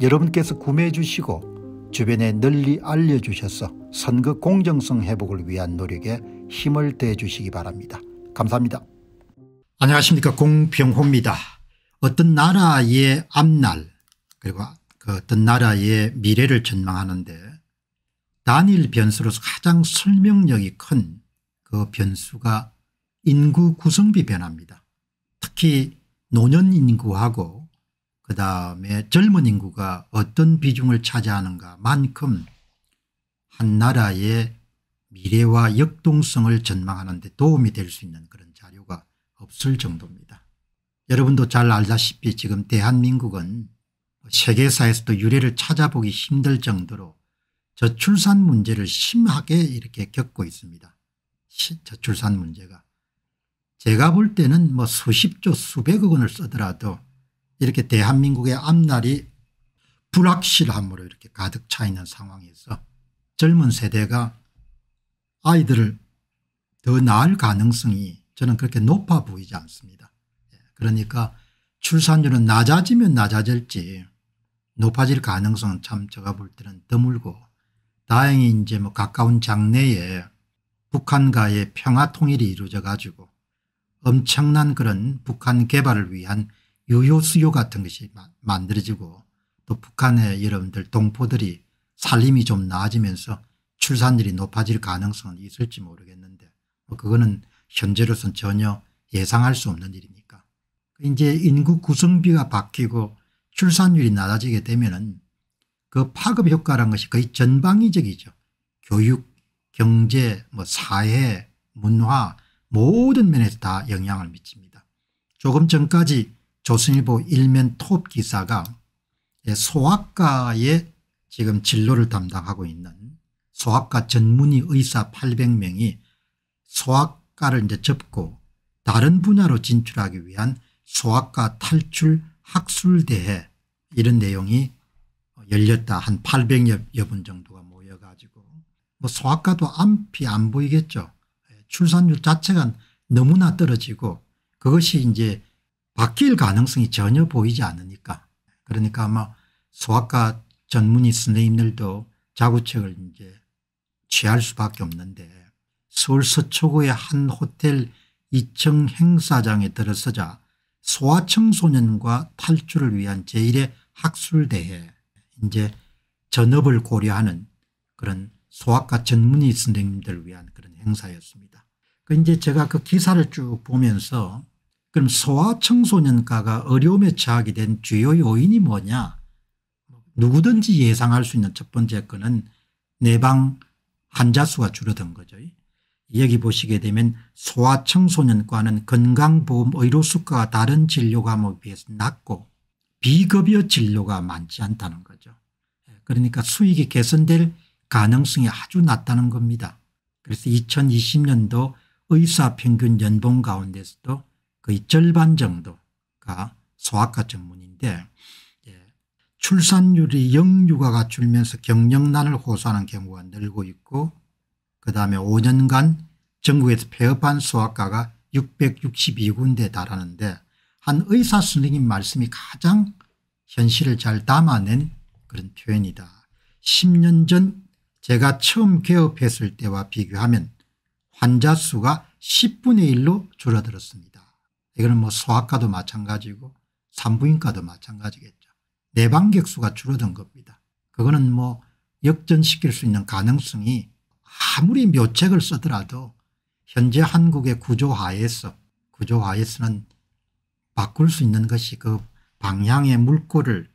여러분께서 구매해 주시고 주변에 널리 알려주셔서 선거 공정성 회복을 위한 노력에 힘을 대해 주시기 바랍니다. 감사합니다. 안녕하십니까 공병호입니다. 어떤 나라의 앞날 그리고 그 어떤 나라의 미래를 전망하는데 단일 변수로서 가장 설명력이 큰 그 변수가 인구 구성비 변화입니다. 특히 노년 인구하고 그 다음에 젊은 인구가 어떤 비중을 차지하는가 만큼 한 나라의 미래와 역동성을 전망하는 데 도움이 될 수 있는 그런 자료가 없을 정도입니다. 여러분도 잘 알다시피 지금 대한민국은 세계사에서도 유례를 찾아보기 힘들 정도로 저출산 문제를 심하게 이렇게 겪고 있습니다. 저출산 문제가. 제가 볼 때는 뭐 수십조 수백억 원을 쓰더라도 이렇게 대한민국의 앞날이 불확실함으로 이렇게 가득 차 있는 상황에서 젊은 세대가 아이들을 더낳을 가능성이 저는 그렇게 높아 보이지 않습니다. 예, 그러니까 출산율은 낮아지면 낮아질지 높아질 가능성은 참 제가 볼 때는 드물고 다행히 이제 뭐 가까운 장래에 북한과의 평화 통일이 이루어져 가지고 엄청난 그런 북한 개발을 위한 유효 수요 같은 것이 만들어지고 또 북한의 여러분들 동포들이 살림이 좀 나아지면서 출산율이 높아질 가능성은 있을지 모르겠는데 뭐 그거는 현재로서는 전혀 예상할 수 없는 일이니까. 그 이제 인구 구성비가 바뀌고 출산율이 낮아지게 되면 은그 파급 효과라는 것이 거의 전방위적이죠. 교육, 경제, 뭐 사회, 문화 모든 면에서 다 영향을 미칩니다. 조금 전까지 조선일보 일면 톱 기사가 예, 소아과에 지금 진로를 담당하고 있는 소아과 전문의 의사 800명이 소아과를 이제 접고 다른 분야로 진출하기 위한 소아과 탈출 학술대회 이런 내용이 열렸다. 한 800여 분 정도가 모여가지고 뭐 소아과도 안피 안 보이겠죠. 예, 출산율 자체가 너무나 떨어지고 그것이 이제 바뀔 가능성이 전혀 보이지 않으니까 그러니까 아마 소아과 전문의 선생님들도 자구책을 이제 취할 수밖에 없는데 서울 서초구의 한 호텔 2층 행사장에 들어서자 소아청소년과 탈출을 위한 제1의 학술대회 이제 전업을 고려하는 그런 소아과 전문의 선생님들을 위한 그런 행사였습니다. 그 이제 제가 그 기사를 쭉 보면서 그럼 소아 청소년과가 어려움에 처하게 된 주요 요인이 뭐냐 누구든지 예상할 수 있는 첫 번째 건은 내방 환자 수가 줄어든 거죠. 여기 보시게 되면 소아 청소년과는 건강보험 의료수가 다른 진료 과목에 비해서 낮고 비급여 진료가 많지 않다는 거죠. 예, 그러니까 수익이 개선될 가능성이 아주 낮다는 겁니다. 그래서 2020년도 의사 평균 연봉 가운데서도 거의 그 절반 정도가 소아과 전문인데 예, 출산율이 영유아가 줄면서 경력난을 호소하는 경우가 늘고 있고 그다음에 5년간 전국에서 폐업한 소아과가 662군데에 달하는데 한 의사 선생님 말씀이 가장 현실을 잘 담아낸 그런 표현이다. 10년 전 제가 처음 개업했을 때와 비교하면 환자 수가 10분의 1로 줄어들었습니다. 이거는 뭐 소아과도 마찬가지고 산부인과도 마찬가지겠죠. 내방객수가 줄어든 겁니다. 그거는 뭐 역전시킬 수 있는 가능성이 아무리 묘책을 쓰더라도 현재 한국의 구조화에서구조화에서는 바꿀 수 있는 것이 그 방향의 물꼬를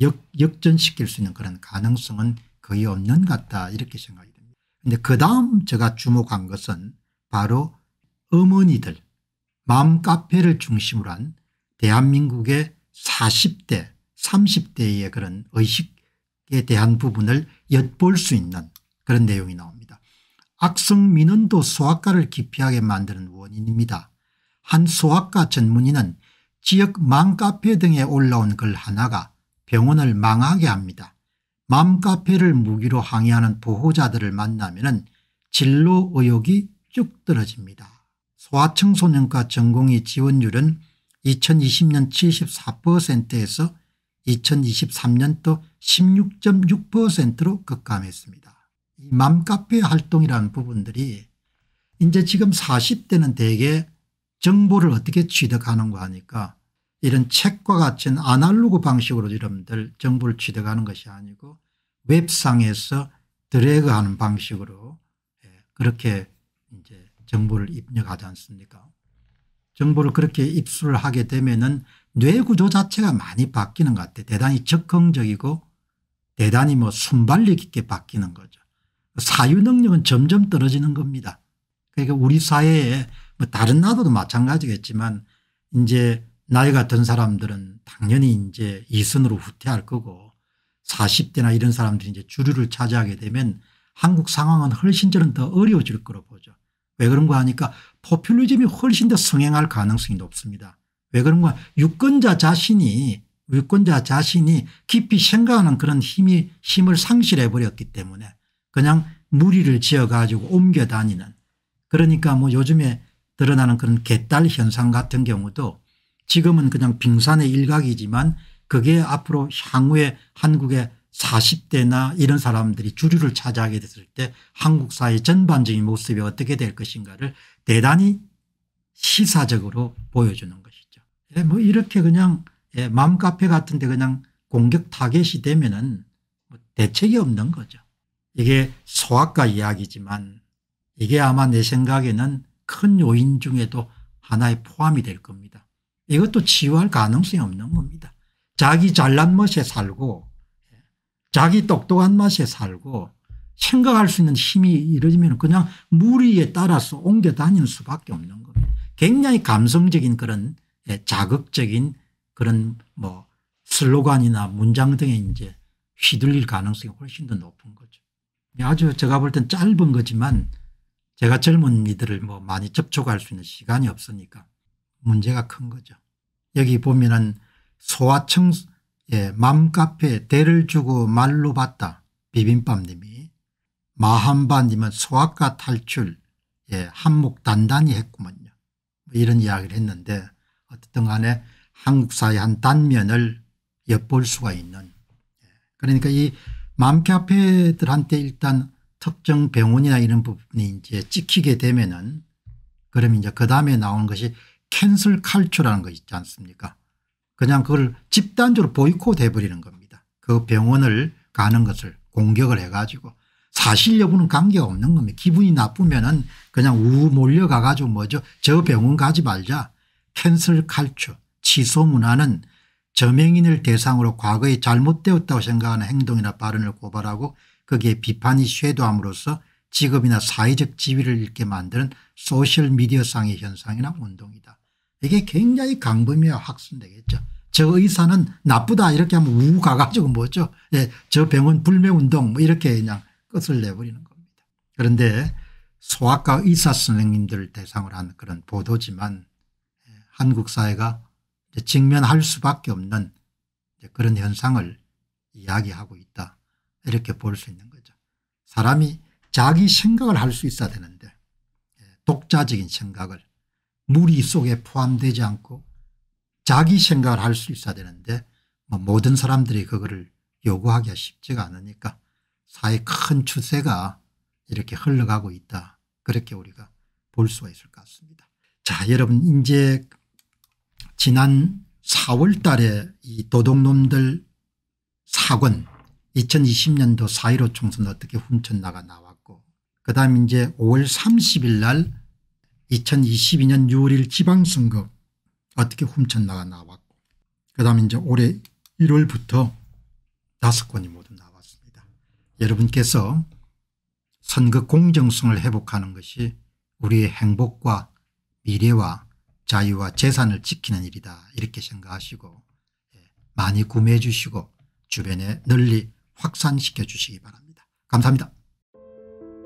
역, 역전시킬 수 있는 그런 가능성은 거의 없는 것 같다 이렇게 생각이 됩니다. 그런데 그 다음 제가 주목한 것은 바로 어머니들 맘카페를 중심으로 한 대한민국의 40대 30대의 그런 의식에 대한 부분을 엿볼 수 있는 그런 내용이 나옵니다. 악성민원도 소아과를 기피하게 만드는 원인입니다. 한 소아과 전문의는 지역 맘카페 등에 올라온 글 하나가 병원을 망하게 합니다. 맘카페를 무기로 항의하는 보호자들을 만나면 진로 의욕이 쭉 떨어집니다. 소아청소년과 전공의 지원율은 2020년 74%에서 2023년도 16.6%로 급감했습니다. 이 맘카페 활동이라는 부분들이 이제 지금 40대는 대개 정보를 어떻게 취득하는가 하니까 이런 책과 같은 아날로그 방식으로 여러분들 정보를 취득하는 것이 아니고 웹상에서 드래그하는 방식으로 예, 그렇게 이제 정보를 입력하지 않습니까 정보를 그렇게 입수를 하게 되면은 뇌 구조 자체가 많이 바뀌는 것 같아요. 대단히 적응적이고 대단히 뭐 순발력 있게 바뀌는 거죠. 사유 능력은 점점 떨어지는 겁니다. 그러니까 우리 사회에 뭐 다른 나라도 마찬가지겠지만 이제 나이가 든 사람들은 당연히 이제 이선으로 후퇴할 거고 40대나 이런 사람들이 이제 주류를 차지하게 되면 한국 상황은 훨씬 저는 더 어려워질 거로 보죠. 왜 그런가 하니까 포퓰리즘이 훨씬 더 성행할 가능성이 높습니다. 왜 그런가 유권자 자신이 유권자 자신이 깊이 생각하는 그런 힘이 힘을 상실해 버렸기 때문에 그냥 무리를 지어 가지고 옮겨 다니는 그러니까 뭐 요즘에 드러나는 그런 개딸 현상 같은 경우도 지금은 그냥 빙산의 일각이지만 그게 앞으로 향후에 한국의 40대나 이런 사람들이 주류를 차지하게 됐을 때 한국 사회 전반적인 모습이 어떻게 될 것인가를 대단히 시사적으로 보여주는 것이죠. 예, 뭐 이렇게 그냥 예, 맘카페 같은 데 그냥 공격 타겟이 되면은 뭐 대책이 없는 거죠. 이게 소아과 이야기지만 이게 아마 내 생각에는 큰 요인 중에도 하나에 포함이 될 겁니다. 이것도 치유할 가능성이 없는 겁니다. 자기 잘난 멋에 살고 자기 똑똑한 맛에 살고 생각할 수 있는 힘이 이루어지면 그냥 무리에 따라서 옮겨 다니는 수밖에 없는 겁니다. 굉장히 감성적인 그런 예, 자극적인 그런 뭐 슬로건이나 문장 등에 이제 휘둘릴 가능성이 훨씬 더 높은 거죠. 예, 아주 제가 볼 땐 짧은 거지만 제가 젊은이들을 뭐 많이 접촉할 수 있는 시간이 없으니까 문제가 큰 거죠. 여기 보면은 소아청 예, 맘카페 대를 주고 말로 봤다. 비빔밥님이. 마한바님은 소아과 탈출 예, 한몫 단단히 했구먼요. 뭐 이런 이야기를 했는데 어쨌든 간에 한국 사회 한 단면을 엿볼 수가 있는 예, 그러니까 이 맘카페들한테 일단 특정 병원이나 이런 부분이 이제 찍히게 되면은 그럼 이제 그 다음에 나오는 것이 캔슬 칼출라는거 있지 않습니까 그냥 그걸 집단적으로 보이콧 해버리는 겁니다. 그 병원을 가는 것을 공격을 해가지고 사실 여부는 관계가 없는 겁니다. 기분이 나쁘면 은 그냥 우 몰려가 가지고 뭐죠 저 병원 가지 말자 캔슬 칼처 취소 문화는 저명인을 대상으로 과거에 잘못되었다고 생각하는 행동이나 발언을 고발하고 거기에 비판이 쇄도함으로써 직업이나 사회적 지위를 잃게 만드는 소셜미디어상의 현상이나 운동이다. 이게 굉장히 강범위와 확산되겠죠저 의사는 나쁘다 이렇게 하면 우 가가지고 뭐죠. 예, 저 병원 불매운동 뭐 이렇게 그냥 끝을 내버리는 겁니다. 그런데 소아과 의사 선생님들 대상으로 한 그런 보도지만 예, 한국 사회가 직면할 수밖에 없는 그런 현상을 이야기하고 있다 이렇게 볼 수 있는 거죠. 사람이 자기 생각을 할 수 있어야 되는데 예, 독자적인 생각을 무리 속에 포함되지 않고 자기 생각을 할 수 있어야 되는데 뭐 모든 사람들이 그거를 요구하기가 쉽지가 않으니까 사회 큰 추세가 이렇게 흘러가고 있다. 그렇게 우리가 볼 수가 있을 것 같습니다. 자 여러분 이제 지난 4월 달에 이 도둑놈들 사권 2020년도 4.15 총선 어떻게 훔쳤나가 나왔고 그 다음 이제 5월 30일 날 2022년 6월 1일 지방선거 어떻게 훔쳐나가 나왔고 그 다음에 이제 올해 1월부터 다섯 건이 모두 나왔습니다. 여러분께서 선거 공정성을 회복하는 것이 우리의 행복과 미래와 자유와 재산을 지키는 일이다 이렇게 생각하시고 예, 많이 구매해 주시고 주변에 널리 확산시켜 주시기 바랍니다. 감사합니다.